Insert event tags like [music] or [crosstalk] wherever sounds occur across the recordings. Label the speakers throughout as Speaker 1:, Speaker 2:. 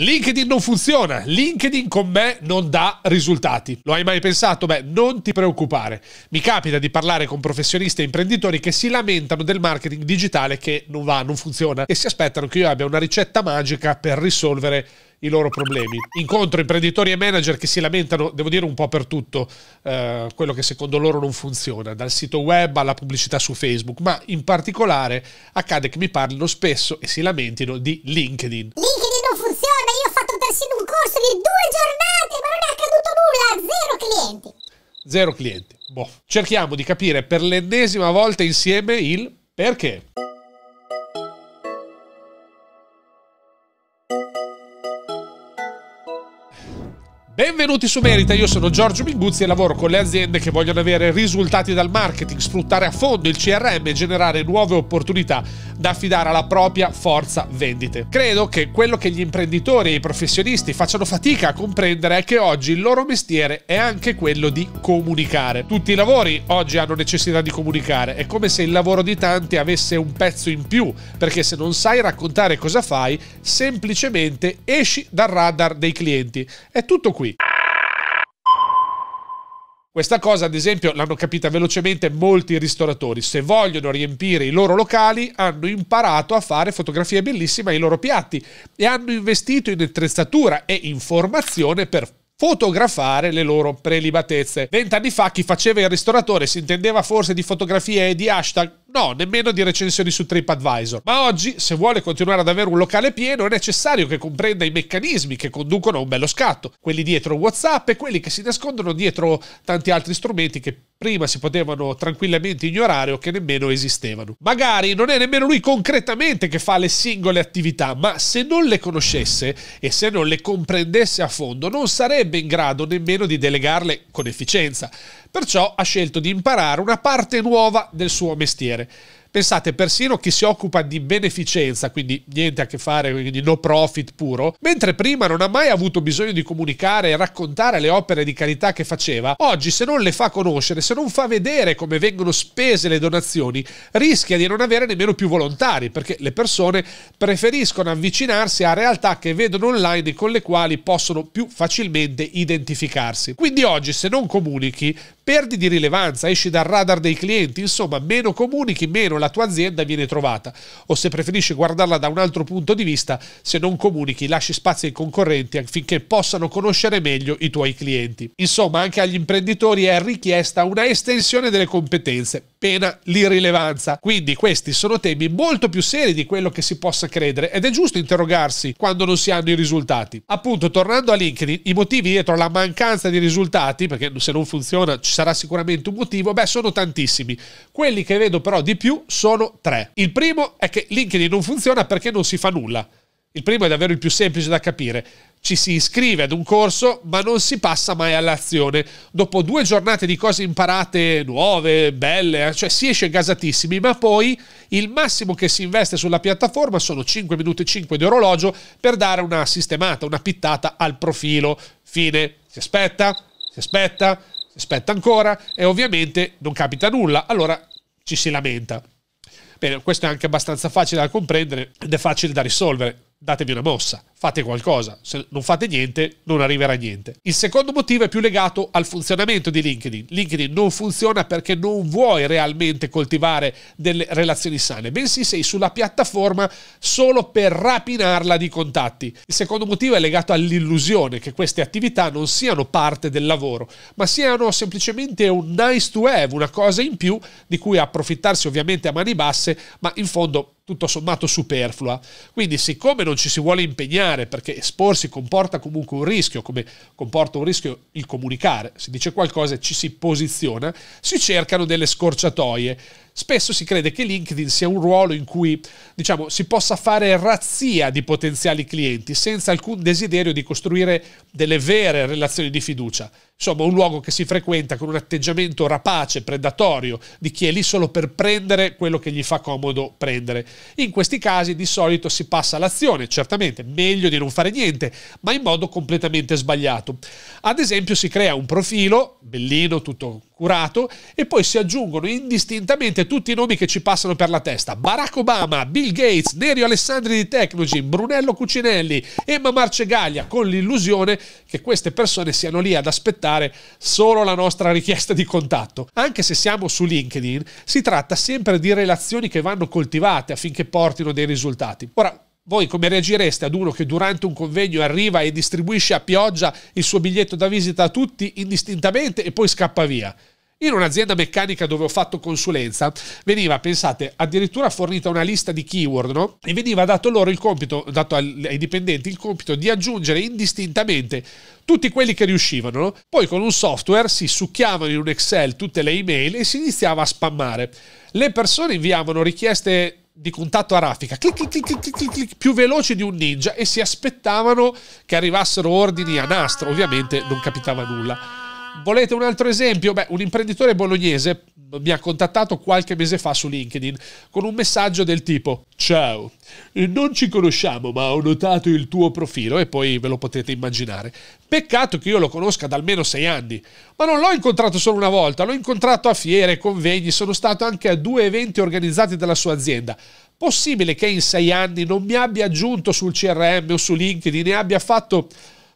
Speaker 1: LinkedIn non funziona, LinkedIn con me non dà risultati. Lo hai mai pensato? Beh, non ti preoccupare. Mi capita di parlare con professionisti e imprenditori che si lamentano del marketing digitale che non va, non funziona e si aspettano che io abbia una ricetta magica per risolvere i loro problemi. Incontro imprenditori e manager che si lamentano, devo dire, un po' per tutto eh, quello che secondo loro non funziona, dal sito web alla pubblicità su Facebook, ma in particolare accade che mi parlino spesso e si lamentino di LinkedIn. LinkedIn due giornate, ma non è accaduto nulla, zero clienti. Zero clienti. Boh. Cerchiamo di capire per l'ennesima volta insieme il perché. Benvenuti su Merita, io sono Giorgio Minguzzi e lavoro con le aziende che vogliono avere risultati dal marketing, sfruttare a fondo il CRM e generare nuove opportunità da affidare alla propria forza vendite. Credo che quello che gli imprenditori e i professionisti facciano fatica a comprendere è che oggi il loro mestiere è anche quello di comunicare. Tutti i lavori oggi hanno necessità di comunicare, è come se il lavoro di tanti avesse un pezzo in più, perché se non sai raccontare cosa fai, semplicemente esci dal radar dei clienti. È tutto qui. Questa cosa, ad esempio, l'hanno capita velocemente molti ristoratori. Se vogliono riempire i loro locali, hanno imparato a fare fotografie bellissime ai loro piatti e hanno investito in attrezzatura e in formazione per fotografare le loro prelibatezze. Vent'anni fa chi faceva il ristoratore si intendeva forse di fotografie e di hashtag? No, nemmeno di recensioni su TripAdvisor. Ma oggi, se vuole continuare ad avere un locale pieno, è necessario che comprenda i meccanismi che conducono a un bello scatto, quelli dietro WhatsApp e quelli che si nascondono dietro tanti altri strumenti che prima si potevano tranquillamente ignorare o che nemmeno esistevano. Magari non è nemmeno lui concretamente che fa le singole attività, ma se non le conoscesse e se non le comprendesse a fondo, non sarebbe in grado nemmeno di delegarle con efficienza. Perciò ha scelto di imparare una parte nuova del suo mestiere genere. Pensate, persino chi si occupa di beneficenza, quindi niente a che fare, quindi no profit puro, mentre prima non ha mai avuto bisogno di comunicare e raccontare le opere di carità che faceva, oggi se non le fa conoscere, se non fa vedere come vengono spese le donazioni, rischia di non avere nemmeno più volontari, perché le persone preferiscono avvicinarsi a realtà che vedono online e con le quali possono più facilmente identificarsi. Quindi oggi se non comunichi, perdi di rilevanza, esci dal radar dei clienti, insomma meno comunichi, meno la tua azienda viene trovata o se preferisci guardarla da un altro punto di vista, se non comunichi lasci spazio ai concorrenti affinché possano conoscere meglio i tuoi clienti. Insomma anche agli imprenditori è richiesta una estensione delle competenze pena l'irrilevanza. Quindi questi sono temi molto più seri di quello che si possa credere ed è giusto interrogarsi quando non si hanno i risultati. Appunto, tornando a LinkedIn, i motivi dietro la mancanza di risultati, perché se non funziona ci sarà sicuramente un motivo, beh, sono tantissimi. Quelli che vedo però di più sono tre. Il primo è che LinkedIn non funziona perché non si fa nulla. Il primo è davvero il più semplice da capire. Ci si iscrive ad un corso, ma non si passa mai all'azione. Dopo due giornate di cose imparate nuove, belle, eh, cioè si esce gasatissimi, ma poi il massimo che si investe sulla piattaforma sono 5 minuti e 5 di orologio per dare una sistemata, una pittata al profilo. Fine. Si aspetta, si aspetta, si aspetta ancora e ovviamente non capita nulla, allora ci si lamenta. Bene, questo è anche abbastanza facile da comprendere ed è facile da risolvere datevi una mossa, fate qualcosa, se non fate niente non arriverà niente. Il secondo motivo è più legato al funzionamento di LinkedIn. LinkedIn non funziona perché non vuoi realmente coltivare delle relazioni sane, bensì sei sulla piattaforma solo per rapinarla di contatti. Il secondo motivo è legato all'illusione che queste attività non siano parte del lavoro, ma siano semplicemente un nice to have, una cosa in più di cui approfittarsi ovviamente a mani basse, ma in fondo tutto sommato superflua. Quindi siccome non ci si vuole impegnare perché esporsi comporta comunque un rischio, come comporta un rischio il comunicare, si dice qualcosa e ci si posiziona, si cercano delle scorciatoie. Spesso si crede che LinkedIn sia un ruolo in cui diciamo, si possa fare razzia di potenziali clienti senza alcun desiderio di costruire delle vere relazioni di fiducia. Insomma, un luogo che si frequenta con un atteggiamento rapace, predatorio, di chi è lì solo per prendere quello che gli fa comodo prendere. In questi casi di solito si passa all'azione, certamente, meglio di non fare niente, ma in modo completamente sbagliato. Ad esempio si crea un profilo, bellino, tutto curato, e poi si aggiungono indistintamente tutti i nomi che ci passano per la testa. Barack Obama, Bill Gates, Nerio Alessandri di Technogy, Brunello Cucinelli, Emma Marcegaglia, con l'illusione che queste persone siano lì ad aspettare accettare solo la nostra [laughs] richiesta di contatto. Anche se siamo su LinkedIn, si tratta sempre di relazioni che vanno coltivate affinché portino dei risultati. Ora, voi come reagireste ad uno che durante un convegno arriva e distribuisce a pioggia il suo biglietto da visita a tutti indistintamente e poi scappa via? In un'azienda meccanica dove ho fatto consulenza veniva, pensate, addirittura fornita una lista di keyword no? e veniva dato loro il compito, dato ai dipendenti il compito di aggiungere indistintamente tutti quelli che riuscivano. No? Poi con un software si succhiavano in un Excel tutte le email e si iniziava a spammare. Le persone inviavano richieste di contatto a raffica, clic, clic, clic, clic, più veloce di un ninja e si aspettavano che arrivassero ordini a nastro, ovviamente non capitava nulla. Volete un altro esempio? Beh, un imprenditore bolognese mi ha contattato qualche mese fa su LinkedIn con un messaggio del tipo Ciao, non ci conosciamo ma ho notato il tuo profilo e poi ve lo potete immaginare. Peccato che io lo conosca da almeno sei anni, ma non l'ho incontrato solo una volta, l'ho incontrato a fiere, convegni, sono stato anche a due eventi organizzati dalla sua azienda. Possibile che in sei anni non mi abbia aggiunto sul CRM o su LinkedIn e abbia fatto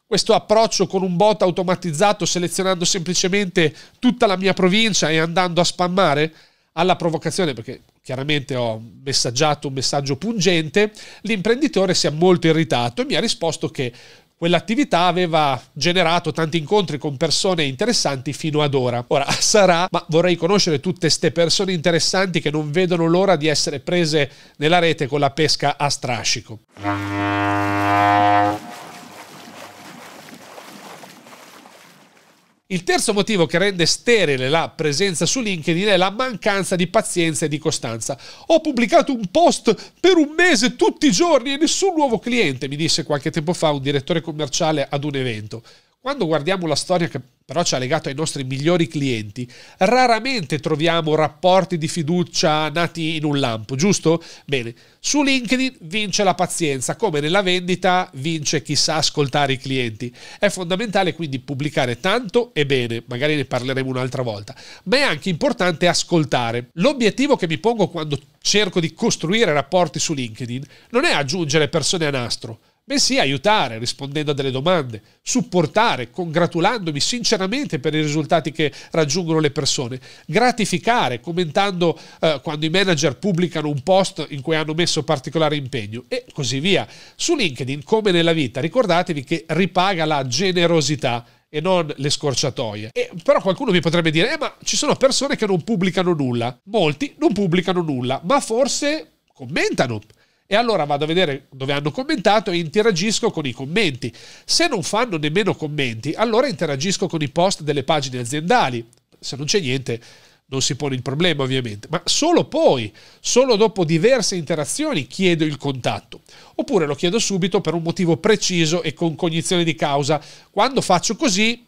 Speaker 1: questo approccio con un bot automatizzato selezionando semplicemente tutta la mia provincia e andando a spammare alla provocazione, perché chiaramente ho messaggiato un messaggio pungente, l'imprenditore si è molto irritato e mi ha risposto che quell'attività aveva generato tanti incontri con persone interessanti fino ad ora. Ora [laughs] sarà, ma vorrei conoscere tutte queste persone interessanti che non vedono l'ora di essere prese nella rete con la pesca a strascico. Il terzo motivo che rende sterile la presenza su LinkedIn è la mancanza di pazienza e di costanza. Ho pubblicato un post per un mese tutti i giorni e nessun nuovo cliente, mi disse qualche tempo fa un direttore commerciale ad un evento. Quando guardiamo la storia che però ci ha legato ai nostri migliori clienti, raramente troviamo rapporti di fiducia nati in un lampo, giusto? Bene, su LinkedIn vince la pazienza, come nella vendita vince chi sa ascoltare i clienti. È fondamentale quindi pubblicare tanto e bene, magari ne parleremo un'altra volta, ma è anche importante ascoltare. L'obiettivo che mi pongo quando cerco di costruire rapporti su LinkedIn non è aggiungere persone a nastro, bensì aiutare rispondendo a delle domande, supportare, congratulandomi sinceramente per i risultati che raggiungono le persone, gratificare commentando eh, quando i manager pubblicano un post in cui hanno messo particolare impegno e così via. Su LinkedIn, come nella vita, ricordatevi che ripaga la generosità e non le scorciatoie. E, però qualcuno mi potrebbe dire, eh, ma ci sono persone che non pubblicano nulla. Molti non pubblicano nulla, ma forse commentano e allora vado a vedere dove hanno commentato e interagisco con i commenti. Se non fanno nemmeno commenti, allora interagisco con i post delle pagine aziendali. Se non c'è niente, non si pone il problema ovviamente, ma solo poi, solo dopo diverse interazioni chiedo il contatto, oppure lo chiedo subito per un motivo preciso e con cognizione di causa. Quando faccio così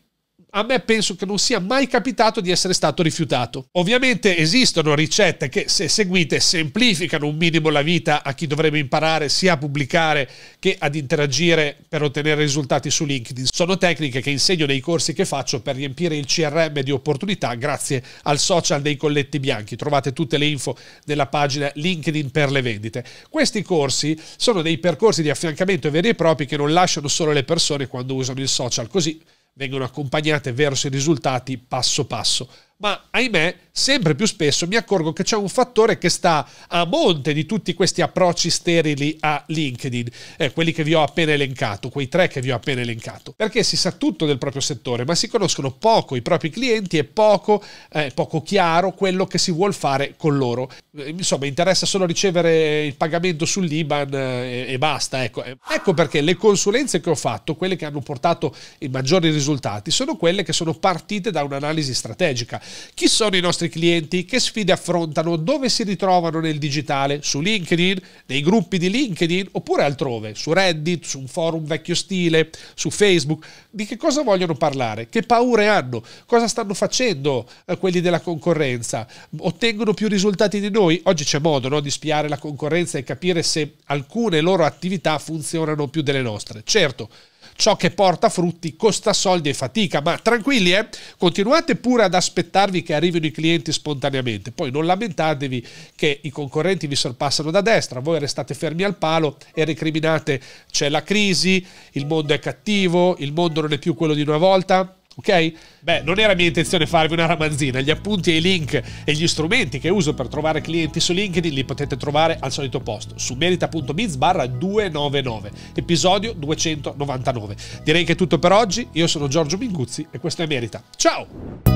Speaker 1: a me penso che non sia mai capitato di essere stato rifiutato. Ovviamente esistono ricette che se seguite semplificano un minimo la vita a chi dovrebbe imparare sia a pubblicare che ad interagire per ottenere risultati su LinkedIn. Sono tecniche che insegno nei corsi che faccio per riempire il CRM di opportunità grazie al social dei colletti bianchi. Trovate tutte le info nella pagina LinkedIn per le vendite. Questi corsi sono dei percorsi di affiancamento veri e propri che non lasciano solo le persone quando usano il social, così vengono accompagnate verso i risultati passo passo ma ahimè sempre più spesso mi accorgo che c'è un fattore che sta a monte di tutti questi approcci sterili a LinkedIn, eh, quelli che vi ho appena elencato, quei tre che vi ho appena elencato, perché si sa tutto del proprio settore, ma si conoscono poco i propri clienti e poco, eh, poco chiaro quello che si vuole fare con loro. Eh, insomma, interessa solo ricevere il pagamento sull'IBAN e, eh, e basta. Ecco. Eh, ecco perché le consulenze che ho fatto, quelle che hanno portato i maggiori risultati, sono quelle che sono partite da un'analisi strategica chi sono i nostri clienti? Che sfide affrontano? Dove si ritrovano nel digitale? Su LinkedIn? Nei gruppi di LinkedIn? Oppure altrove? Su Reddit? Su un forum vecchio stile? Su Facebook? Di che cosa vogliono parlare? Che paure hanno? Cosa stanno facendo eh, quelli della concorrenza? Ottengono più risultati di noi? Oggi c'è modo no, di spiare la concorrenza e capire se alcune loro attività funzionano più delle nostre. Certo, ciò che porta frutti costa soldi e fatica, ma tranquilli, eh? continuate pure ad aspettarvi che arrivino i clienti spontaneamente, poi non lamentatevi che i concorrenti vi sorpassano da destra, voi restate fermi al palo e recriminate c'è la crisi, il mondo è cattivo, il mondo non è più quello di una volta. Ok? Beh, non era mia intenzione farvi una ramanzina, gli appunti e i link e gli strumenti che uso per trovare clienti su LinkedIn li potete trovare al solito posto, su merita.biz barra 299, episodio 299. Direi che è tutto per oggi, io sono Giorgio Minguzzi e questo è Merita. Ciao!